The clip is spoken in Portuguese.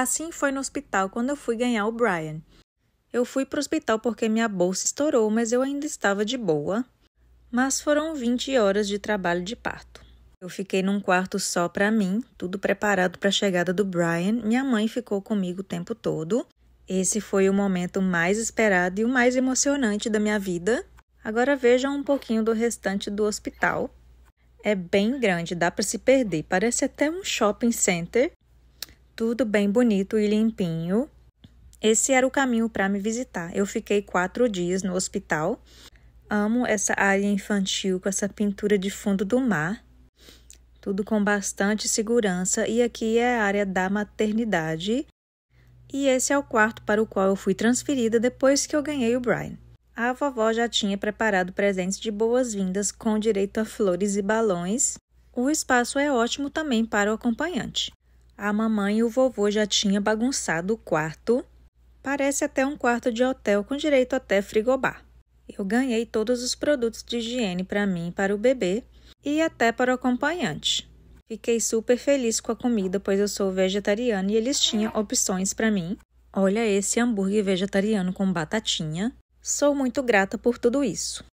Assim foi no hospital quando eu fui ganhar o Brian. Eu fui para o hospital porque minha bolsa estourou, mas eu ainda estava de boa. Mas foram 20 horas de trabalho de parto. Eu fiquei num quarto só para mim, tudo preparado para a chegada do Brian. Minha mãe ficou comigo o tempo todo. Esse foi o momento mais esperado e o mais emocionante da minha vida. Agora vejam um pouquinho do restante do hospital. É bem grande, dá para se perder. Parece até um shopping center tudo bem bonito e limpinho. Esse era o caminho para me visitar. Eu fiquei quatro dias no hospital. Amo essa área infantil com essa pintura de fundo do mar. Tudo com bastante segurança. E aqui é a área da maternidade. E esse é o quarto para o qual eu fui transferida depois que eu ganhei o Brian. A vovó já tinha preparado presentes de boas-vindas com direito a flores e balões. O espaço é ótimo também para o acompanhante. A mamãe e o vovô já tinham bagunçado o quarto. Parece até um quarto de hotel com direito até frigobar. Eu ganhei todos os produtos de higiene para mim, para o bebê e até para o acompanhante. Fiquei super feliz com a comida, pois eu sou vegetariana e eles tinham opções para mim. Olha esse hambúrguer vegetariano com batatinha. Sou muito grata por tudo isso.